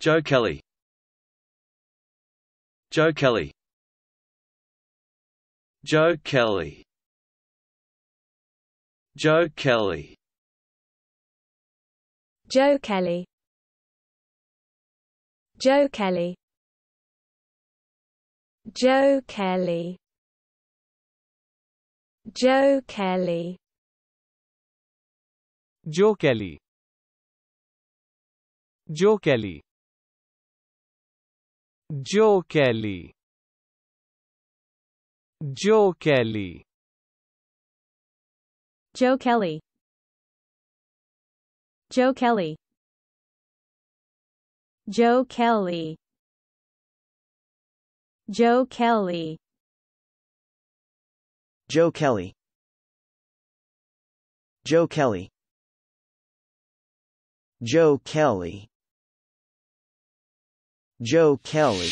Joe Kelly Joe Kelly Joe Kelly Joe Kelly Joe Kelly Joe Kelly Joe Kelly Joe Kelly Joe Kelly Joe Kelly Joe Kelly Joe Kelly Joe Kelly Joe Kelly Joe Kelly Joe Kelly Joe Kelly Joe Kelly Joe Kelly Joe Kelly